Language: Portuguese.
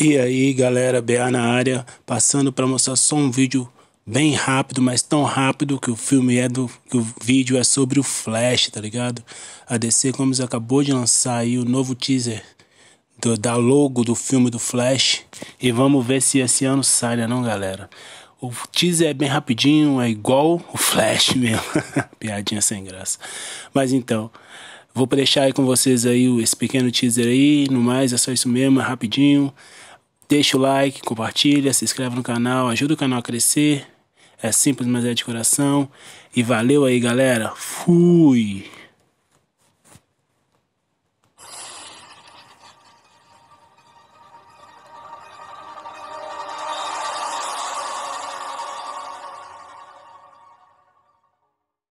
E aí galera, BA na área, passando para mostrar só um vídeo bem rápido, mas tão rápido que o filme é do que o vídeo é sobre o Flash, tá ligado? A DC Comics acabou de lançar aí o novo teaser do, da logo do filme do Flash e vamos ver se esse ano sai, né, não, galera? O teaser é bem rapidinho, é igual o Flash mesmo. Piadinha sem graça. Mas então, vou deixar aí com vocês aí esse pequeno teaser aí, no mais é só isso mesmo, é rapidinho. Deixa o like, compartilha, se inscreve no canal, ajuda o canal a crescer. É simples, mas é de coração. E valeu aí, galera. Fui!